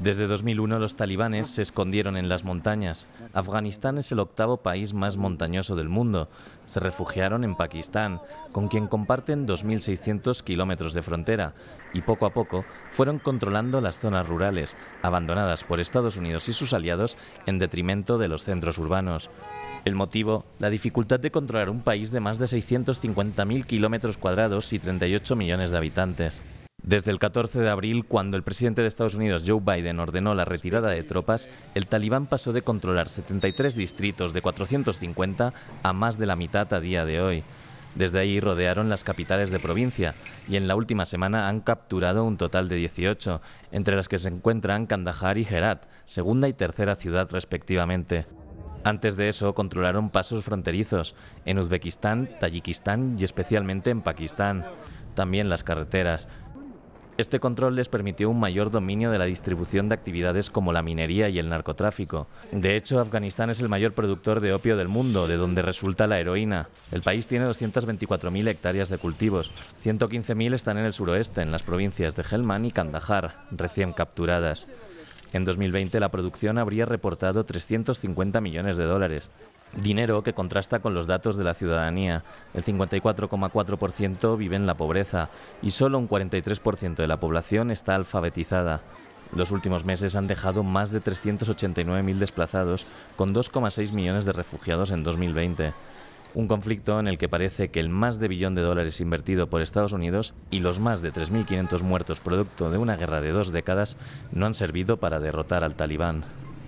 Desde 2001 los talibanes se escondieron en las montañas. Afganistán es el octavo país más montañoso del mundo. Se refugiaron en Pakistán, con quien comparten 2.600 kilómetros de frontera, y poco a poco fueron controlando las zonas rurales, abandonadas por Estados Unidos y sus aliados en detrimento de los centros urbanos. El motivo, la dificultad de controlar un país de más de 650.000 kilómetros cuadrados y 38 millones de habitantes. Desde el 14 de abril, cuando el presidente de Estados Unidos Joe Biden ordenó la retirada de tropas, el talibán pasó de controlar 73 distritos de 450 a más de la mitad a día de hoy. Desde ahí rodearon las capitales de provincia y en la última semana han capturado un total de 18, entre las que se encuentran Kandahar y Herat, segunda y tercera ciudad respectivamente. Antes de eso controlaron pasos fronterizos en Uzbekistán, Tayikistán y especialmente en Pakistán. También las carreteras. Este control les permitió un mayor dominio de la distribución de actividades como la minería y el narcotráfico. De hecho, Afganistán es el mayor productor de opio del mundo, de donde resulta la heroína. El país tiene 224.000 hectáreas de cultivos. 115.000 están en el suroeste, en las provincias de Helmand y Kandahar, recién capturadas. En 2020 la producción habría reportado 350 millones de dólares, Dinero que contrasta con los datos de la ciudadanía. El 54,4% vive en la pobreza y solo un 43% de la población está alfabetizada. Los últimos meses han dejado más de 389.000 desplazados, con 2,6 millones de refugiados en 2020. Un conflicto en el que parece que el más de billón de dólares invertido por Estados Unidos y los más de 3.500 muertos producto de una guerra de dos décadas no han servido para derrotar al talibán.